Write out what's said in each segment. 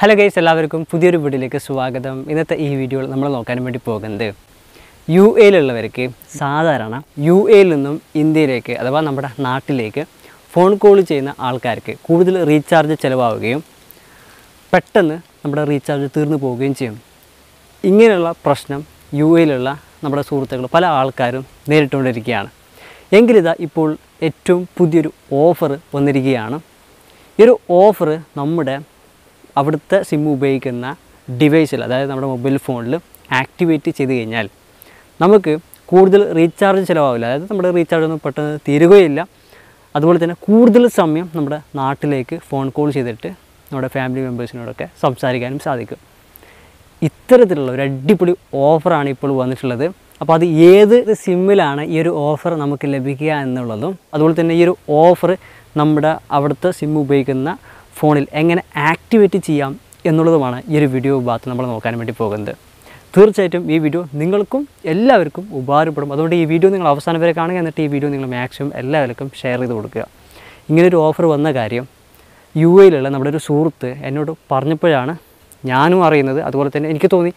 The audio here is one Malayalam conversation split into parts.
ഹലോ ഗൈസ് എല്ലാവർക്കും പുതിയൊരു വീഡിയോയിലേക്ക് സ്വാഗതം ഇന്നത്തെ ഈ വീഡിയോയിൽ നമ്മൾ നോക്കാൻ വേണ്ടി പോകുന്നത് യു എയിലുള്ളവർക്ക് സാധാരണ യു എയിൽ നിന്നും ഇന്ത്യയിലേക്ക് അഥവാ നമ്മുടെ നാട്ടിലേക്ക് ഫോൺ കോൾ ചെയ്യുന്ന ആൾക്കാർക്ക് കൂടുതൽ റീചാർജ് ചിലവാവുകയും പെട്ടെന്ന് നമ്മുടെ റീചാർജ് തീർന്നു പോവുകയും ചെയ്യും ഇങ്ങനെയുള്ള പ്രശ്നം യു എയിലുള്ള നമ്മുടെ സുഹൃത്തുക്കൾ പല ആൾക്കാരും നേരിട്ടുകൊണ്ടിരിക്കുകയാണ് എങ്കിലിതാ ഇപ്പോൾ ഏറ്റവും പുതിയൊരു ഓഫർ വന്നിരിക്കുകയാണ് ഈ ഒരു ഓഫർ നമ്മുടെ അവിടുത്തെ സിം ഉപയോഗിക്കുന്ന ഡിവൈസിൽ അതായത് നമ്മുടെ മൊബൈൽ ഫോണിൽ ആക്ടിവേറ്റ് ചെയ്ത് കഴിഞ്ഞാൽ നമുക്ക് കൂടുതൽ റീചാർജ് ചിലവാകില്ല അതായത് നമ്മുടെ റീചാർജ് ഒന്നും പെട്ടെന്ന് തീരുകയില്ല അതുപോലെ തന്നെ കൂടുതൽ സമയം നമ്മുടെ നാട്ടിലേക്ക് ഫോൺ കോൾ ചെയ്തിട്ട് നമ്മുടെ ഫാമിലി മെമ്പേഴ്സിനോടൊക്കെ സംസാരിക്കാനും സാധിക്കും ഇത്തരത്തിലുള്ള ഒരു അടിപൊളി ഓഫറാണ് ഇപ്പോൾ വന്നിട്ടുള്ളത് അപ്പോൾ അത് ഏത് സിമ്മിലാണ് ഈ ഒരു ഓഫർ നമുക്ക് ലഭിക്കുക എന്നുള്ളതും അതുപോലെ തന്നെ ഈ ഒരു ഓഫർ നമ്മുടെ അവിടുത്തെ സിം ഉപയോഗിക്കുന്ന ഫോണിൽ എങ്ങനെ ആക്ടിവേറ്റ് ചെയ്യാം എന്നുള്ളതുമാണ് ഈ ഒരു വീഡിയോ ഭാഗത്ത് നമ്മൾ നോക്കാൻ വേണ്ടി പോകുന്നത് തീർച്ചയായിട്ടും ഈ വീഡിയോ നിങ്ങൾക്കും എല്ലാവർക്കും ഉപകാരപ്പെടും അതുകൊണ്ട് ഈ വീഡിയോ നിങ്ങൾ അവസാനം വരെ കാണുക എന്നിട്ട് ഈ വീഡിയോ നിങ്ങൾ മാക്സിമം എല്ലാവർക്കും ഷെയർ ചെയ്ത് കൊടുക്കുക ഇങ്ങനൊരു ഓഫർ വന്ന കാര്യം യു എയിലുള്ള നമ്മുടെ ഒരു സുഹൃത്ത് എന്നോട് പറഞ്ഞപ്പോഴാണ് ഞാനും അറിയുന്നത് അതുപോലെ തന്നെ എനിക്ക് തോന്നി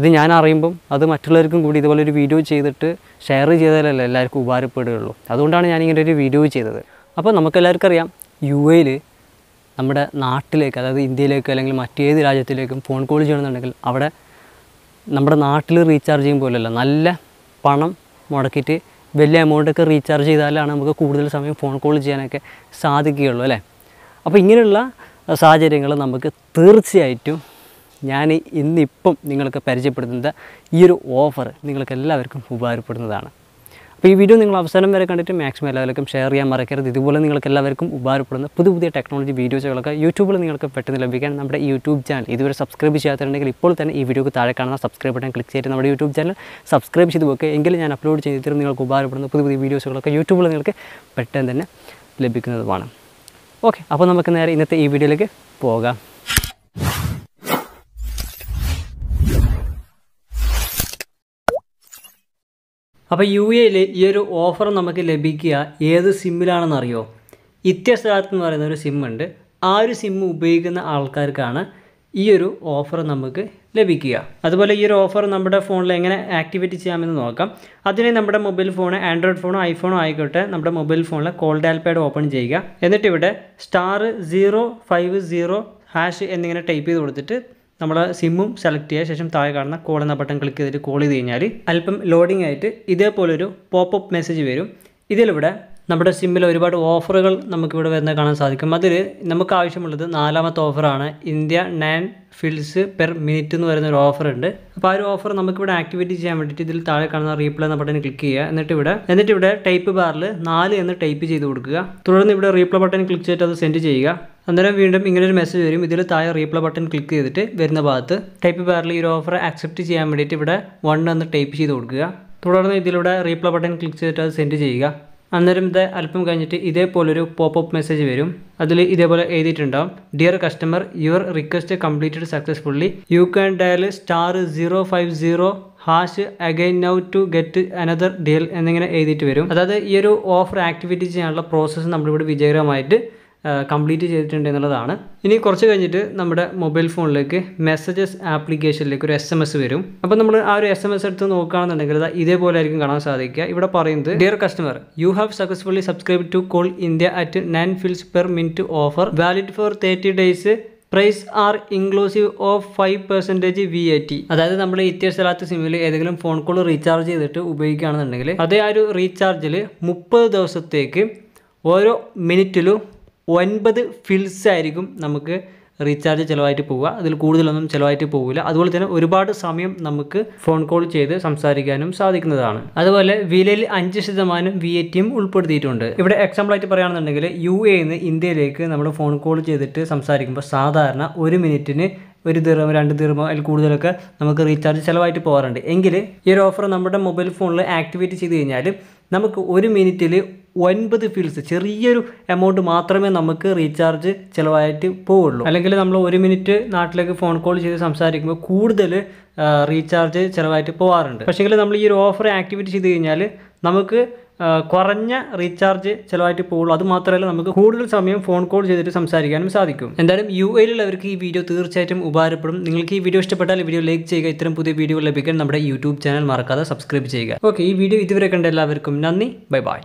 ഇത് ഞാൻ അറിയുമ്പം അത് മറ്റുള്ളവർക്കും കൂടി ഇതുപോലെ ഒരു വീഡിയോ ചെയ്തിട്ട് ഷെയർ ചെയ്താലല്ലേ എല്ലാവർക്കും ഉപകാരപ്പെടുകയുള്ളൂ അതുകൊണ്ടാണ് ഇങ്ങനെ ഒരു വീഡിയോ ചെയ്തത് അപ്പോൾ നമുക്കെല്ലാവർക്കും അറിയാം യു എയിൽ നമ്മുടെ നാട്ടിലേക്ക് അതായത് ഇന്ത്യയിലേക്ക് അല്ലെങ്കിൽ മറ്റേത് രാജ്യത്തിലേക്കും ഫോൺ കോൾ ചെയ്യണമെന്നുണ്ടെങ്കിൽ അവിടെ നമ്മുടെ നാട്ടിൽ റീചാർജ് ചെയ്യും പോലെയല്ല നല്ല പണം മുടക്കിയിട്ട് വലിയ എമൗണ്ടൊക്കെ റീചാർജ് ചെയ്താലാണ് നമുക്ക് കൂടുതൽ സമയം ഫോൺ കോൾ ചെയ്യാനൊക്കെ സാധിക്കുകയുള്ളൂ അല്ലേ അപ്പോൾ ഇങ്ങനെയുള്ള സാഹചര്യങ്ങൾ നമുക്ക് തീർച്ചയായിട്ടും ഞാൻ ഇന്നിപ്പം നിങ്ങൾക്ക് പരിചയപ്പെടുത്തുന്നത് ഈ ഒരു ഓഫർ നിങ്ങൾക്ക് എല്ലാവർക്കും ഉപകാരപ്പെടുന്നതാണ് അപ്പോൾ ഈ വീഡിയോ നിങ്ങൾ അവസാനം വരെ കണ്ടിട്ട് മാക്സിമം എല്ലാവർക്കും ഷെയർ ചെയ്യാൻ മറക്കരുത് ഇതുപോലെ നിങ്ങൾക്ക് എല്ലാവർക്കും ഉപകാരപ്പെടുന്ന പുതിയ പുതിയ ടെക്നോളജി വീഡിയോസുകളൊക്കെ യൂട്യൂബിൽ നിങ്ങൾക്ക് പെട്ടെന്ന് ലഭിക്കാൻ നമ്മുടെ യൂട്യൂബ് ചാനൽ ഇതുവരെ സബ്സ്ക്രൈബ് ചെയ്യാത്തുണ്ടെങ്കിൽ ഇപ്പോൾ തന്നെ ഈ വീഡിയോക്ക് താഴെ കാണുന്ന സബ്സ്ക്രൈബ് ബട്ടൺ ക്ലിക്ക് ചെയ്തിട്ട് നമ്മുടെ യൂട്യൂബ് ചാനൽ സബ്സ്ക്രൈബ് ചെയ്ത് വെക്കുക എങ്കിൽ ഞാൻ അപ്ലോഡ് ചെയ്തിട്ട് നിങ്ങൾക്ക് ഉപകാരപ്പെടുന്ന പുതിയ പുതിയ വീഡിയോസുകളൊക്കെ യൂട്യൂബിൽ നിങ്ങൾക്ക് പെട്ടെന്ന് തന്നെ ലഭിക്കുന്നതുമാണ് ഓക്കെ അപ്പോൾ നമുക്ക് നേരെ ഇന്നത്തെ ഈ വീഡിയോയിലേക്ക് പോകാം അപ്പോൾ യു എയിൽ ഈ ഒരു ഓഫർ നമുക്ക് ലഭിക്കുക ഏത് സിമ്മിലാണെന്നറിയോ ഇത്യസാത്ത് എന്ന് പറയുന്ന ഒരു സിമ്മുണ്ട് ആ ഒരു സിം ഉപയോഗിക്കുന്ന ആൾക്കാർക്കാണ് ഈ ഒരു ഓഫർ നമുക്ക് ലഭിക്കുക അതുപോലെ ഈ ഒരു ഓഫർ നമ്മുടെ ഫോണിൽ എങ്ങനെ ആക്ടിവേറ്റ് ചെയ്യാമെന്ന് നോക്കാം അതിന് നമ്മുടെ മൊബൈൽ ഫോൺ ആൻഡ്രോയിഡ് ഫോണോ ഐഫോണോ ആയിക്കോട്ടെ നമ്മുടെ മൊബൈൽ ഫോണിൽ കോൾ ഡാൽപാഡ് ഓപ്പൺ ചെയ്യുക എന്നിട്ട് ഇവിടെ star zero five zero hash എന്നിങ്ങനെ ടൈപ്പ് ചെയ്ത് കൊടുത്തിട്ട് നമ്മൾ സിമ്മും സെലക്ട് ചെയ്യാൻ ശേഷം താഴെ കാണുന്ന കോൾ എന്ന ബട്ടൺ ക്ലിക്ക് ചെയ്തിട്ട് കോൾ ചെയ്ത് കഴിഞ്ഞാൽ അല്പം ലോഡിംഗ് ആയിട്ട് ഇതേപോലൊരു പോപ്പ് അപ്പ് മെസ്സേജ് വരും ഇതിലിവിടെ നമ്മുടെ സിമ്മിൽ ഒരുപാട് ഓഫറുകൾ നമുക്കിവിടെ വരുന്നത് കാണാൻ സാധിക്കും അതിൽ നമുക്ക് ആവശ്യമുള്ളത് നാലാമത്തെ ഓഫറാണ് India nine fils per minute എന്ന് പറയുന്ന ഒരു ഓഫർ ഉണ്ട് അപ്പോൾ ആ ഒരു ഓഫർ നമുക്കിവിടെ ആക്ടിവേറ്റ് ചെയ്യാൻ വേണ്ടിയിട്ട് ഇതിൽ താഴെ കാണുന്ന റീപ്ലൈ എന്ന ബട്ടൺ ക്ലിക്ക് ചെയ്യുക എന്നിട്ട് ഇവിടെ എന്നിട്ട് ഇവിടെ ടൈപ്പ് ബാറിൽ നാല് എന്ന് ടൈപ്പ് ചെയ്ത് കൊടുക്കുക തുടർന്ന് ഇവിടെ റീപ്ലൈ ബട്ടൺ ക്ലിക്ക് ചെയ്തിട്ട് അത് സെൻഡ് ചെയ്യുക അന്നേരം വീണ്ടും ഇങ്ങനെ ഒരു മെസ്സേജ് വരും ഇതിൽ താഴെ റീപ്ലൈ ബട്ടൺ ക്ലിക്ക് ചെയ്തിട്ട് വരുന്ന ഭാഗത്ത് ടൈപ്പ് ബാറിൽ ഈ ഒരു ഓഫർ ആക്സെപ്റ്റ് ചെയ്യാൻ വേണ്ടിയിട്ട് ഇവിടെ വൺ എന്ന് ടൈപ്പ് ചെയ്ത് കൊടുക്കുക തുടർന്ന് ഇതിലൂടെ റീപ്ലൈ ബട്ടൺ ക്ലിക്ക് ചെയ്തിട്ട് അത് സെൻഡ് ചെയ്യുക അന്നേരം ഇത് അല്പം കഴിഞ്ഞിട്ട് ഇതേപോലൊരു പോപ്പ് മെസ്സേജ് വരും അതിൽ ഇതേപോലെ എഴുതിയിട്ടുണ്ടാവും dear customer your request completed successfully you can dial star zero five zero hash again now to get another deal എന്നിങ്ങനെ എഴുതിയിട്ട് വരും അതായത് ഈ ഒരു ഓഫർ ആക്ടിവിറ്റി ചെയ്യാനുള്ള പ്രോസസ്സ് നമ്മളിവിടെ വിജയകരമായിട്ട് കംപ്ലീറ്റ് ചെയ്തിട്ടുണ്ട് എന്നുള്ളതാണ് ഇനി കുറച്ച് കഴിഞ്ഞിട്ട് നമ്മുടെ മൊബൈൽ ഫോണിലേക്ക് മെസ്സേജസ് ആപ്ലിക്കേഷനിലേക്ക് ഒരു എസ് എം എസ് വരും അപ്പോൾ നമ്മൾ ആ ഒരു എസ് എം എസ് എടുത്ത് നോക്കുകയാണെന്നുണ്ടെങ്കിൽ ഇതേപോലെ ആയിരിക്കും കാണാൻ സാധിക്കുക ഇവിടെ പറയുന്നത് dear customer you have successfully subscribe to call India at nine fils per minute offer valid for thirty days price are inclusive of five percentage V A T അതായത് നമ്മൾ ഇത്യസ്ഥലത്ത് e സിമ്മിൽ ഏതെങ്കിലും ഫോൺ കോൾ റീചാർജ് ചെയ്തിട്ട് ഉപയോഗിക്കുകയാണെന്നുണ്ടെങ്കിൽ അതേ ആ ഒരു റീചാർജിൽ മുപ്പത് ദിവസത്തേക്ക് ഓരോ മിനിറ്റിലും ഒൻപത് ഫിൽസ് ആയിരിക്കും നമുക്ക് റീചാർജ് ചിലവായിട്ട് പോവുക അതിൽ കൂടുതലൊന്നും ചിലവായിട്ട് പോകില്ല അതുപോലെ തന്നെ ഒരുപാട് സമയം നമുക്ക് ഫോൺ കോൾ ചെയ്ത് സംസാരിക്കാനും സാധിക്കുന്നതാണ് അതുപോലെ വിലയിൽ അഞ്ച് ശതമാനം വി എ ടിയും ഉൾപ്പെടുത്തിയിട്ടുണ്ട് ഇവിടെ എക്സാമ്പിൾ ആയിട്ട് പറയുകയാണെന്നുണ്ടെങ്കിൽ യു നിന്ന് ഇന്ത്യയിലേക്ക് നമ്മൾ ഫോൺ കോൾ ചെയ്തിട്ട് സംസാരിക്കുമ്പോൾ സാധാരണ ഒരു മിനിറ്റിന് ഒരു ദീർഘം രണ്ട് ദീർഘം അതിൽ കൂടുതലൊക്കെ നമുക്ക് റീചാർജ് ചിലവായിട്ട് പോകാറുണ്ട് എങ്കിൽ ഈ ഒരു ഓഫർ നമ്മുടെ മൊബൈൽ ഫോണിൽ ആക്ടിവേറ്റ് ചെയ്ത് കഴിഞ്ഞാൽ നമുക്ക് ഒരു മിനിറ്റിൽ ഒൻപത് ഫീൽസ് ചെറിയൊരു എമൗണ്ട് മാത്രമേ നമുക്ക് റീചാർജ് ചിലവായിട്ട് പോവുള്ളൂ അല്ലെങ്കിൽ നമ്മൾ ഒരു മിനിറ്റ് നാട്ടിലേക്ക് ഫോൺ കോൾ ചെയ്ത് സംസാരിക്കുമ്പോൾ കൂടുതൽ റീചാർജ് ചിലവായിട്ട് പോകാറുണ്ട് പക്ഷേങ്കിൽ നമ്മൾ ഈ ഒരു ഓഫർ ആക്ടിവേറ്റ് ചെയ്ത് കഴിഞ്ഞാൽ നമുക്ക് കുറഞ്ഞ റീചാർജ് ചിലവായിട്ട് പോകുള്ളൂ അത് മാത്രമല്ല നമുക്ക് കൂടുതൽ സമയം ഫോൺ കോൾ ചെയ്തിട്ട് സംസാരിക്കാനും സാധിക്കും എന്തായാലും യു എയിലുള്ളവർക്ക് ഈ വീഡിയോ തീർച്ചയായിട്ടും ഉപകാരപ്പെടും നിങ്ങൾക്ക് ഈ വീഡിയോ ഇഷ്ടപ്പെട്ടാൽ വീഡിയോ ലൈക്ക് ചെയ്യുക ഇത്തരം പുതിയ വീഡിയോ ലഭിക്കാൻ നമ്മുടെ യൂട്യൂബ് ചാനൽ മറക്കാതെ സബ്സ്ക്രൈബ് ചെയ്യുക ഓക്കെ ഈ വീഡിയോ ഇതുവരെ കണ്ട എല്ലാവർക്കും നന്ദി ബൈ ബൈ